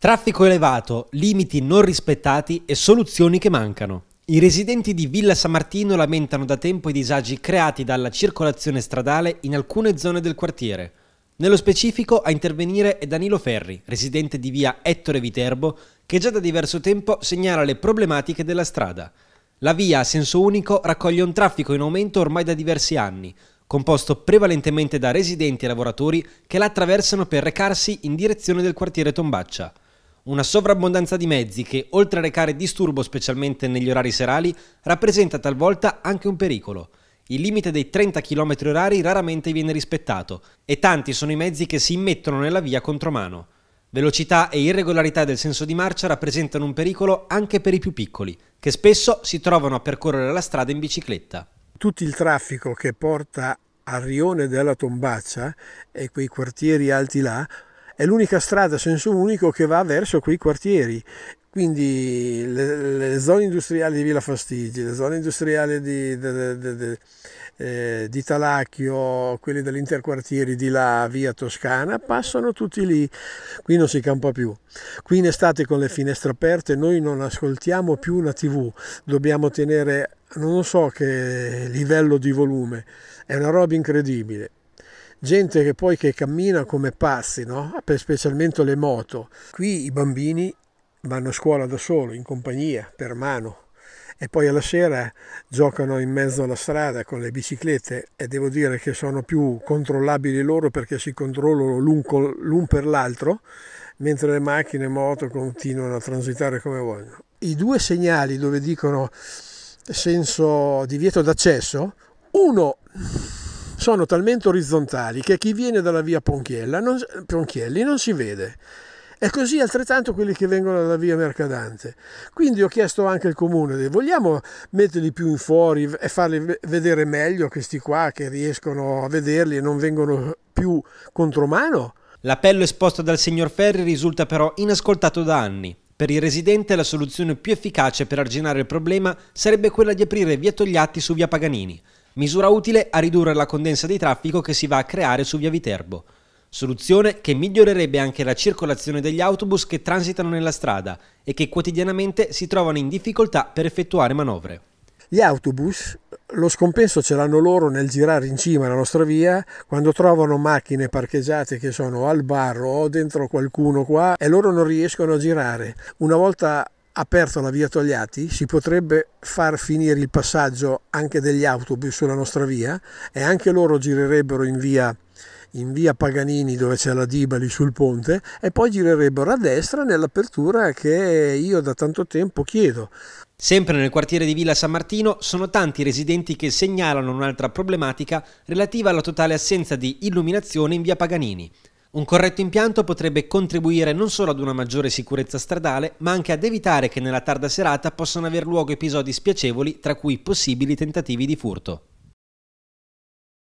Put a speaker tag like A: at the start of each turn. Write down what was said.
A: Traffico elevato, limiti non rispettati e soluzioni che mancano. I residenti di Villa San Martino lamentano da tempo i disagi creati dalla circolazione stradale in alcune zone del quartiere. Nello specifico a intervenire è Danilo Ferri, residente di via Ettore Viterbo, che già da diverso tempo segnala le problematiche della strada. La via a senso unico raccoglie un traffico in aumento ormai da diversi anni, composto prevalentemente da residenti e lavoratori che la attraversano per recarsi in direzione del quartiere Tombaccia. Una sovrabbondanza di mezzi che, oltre a recare disturbo specialmente negli orari serali, rappresenta talvolta anche un pericolo. Il limite dei 30 km h raramente viene rispettato e tanti sono i mezzi che si immettono nella via contromano. Velocità e irregolarità del senso di marcia rappresentano un pericolo anche per i più piccoli, che spesso si trovano a percorrere la strada in bicicletta.
B: Tutto il traffico che porta al rione della Tombaccia e quei quartieri alti là è l'unica strada a senso unico che va verso quei quartieri. Quindi le, le zone industriali di Villa Fastigi, le zone industriali di, de, de, de, eh, di Talacchio, quelle dell'interquartieri di là, via Toscana, passano tutti lì. Qui non si campa più. Qui in estate con le finestre aperte noi non ascoltiamo più una tv, dobbiamo tenere non so che livello di volume, è una roba incredibile gente che poi che cammina come pazzi, no? Ah, per specialmente le moto. Qui i bambini vanno a scuola da solo, in compagnia, per mano, e poi alla sera giocano in mezzo alla strada con le biciclette e devo dire che sono più controllabili loro perché si controllano l'un, per l'altro, mentre le macchine e moto continuano a transitare come vogliono. I due segnali dove dicono senso divieto d'accesso, uno sono talmente orizzontali che chi viene dalla via non, Ponchielli non si vede. E così altrettanto quelli che vengono dalla via Mercadante. Quindi ho chiesto anche al comune, vogliamo metterli più in fuori e farli vedere meglio questi qua che riescono a vederli e non vengono più contromano?
A: L'appello esposto dal signor Ferri risulta però inascoltato da anni. Per il residente la soluzione più efficace per arginare il problema sarebbe quella di aprire via Togliatti su via Paganini, misura utile a ridurre la condensa di traffico che si va a creare su via Viterbo. Soluzione che migliorerebbe anche la circolazione degli autobus che transitano nella strada e che quotidianamente si trovano in difficoltà per effettuare manovre.
B: Gli autobus lo scompenso ce l'hanno loro nel girare in cima alla nostra via quando trovano macchine parcheggiate che sono al bar o dentro qualcuno qua e loro non riescono a girare. Una volta aperto la via Togliatti si potrebbe far finire il passaggio anche degli autobus sulla nostra via e anche loro girerebbero in via, in via Paganini dove c'è la Dibali sul ponte e poi girerebbero a destra nell'apertura che io da tanto tempo chiedo. Sempre nel
A: quartiere di Villa San Martino sono tanti i residenti che segnalano un'altra problematica relativa alla totale assenza di illuminazione in via Paganini. Un corretto impianto potrebbe contribuire non solo ad una maggiore sicurezza stradale, ma anche ad evitare che nella tarda serata possano aver luogo episodi spiacevoli, tra cui possibili tentativi di furto.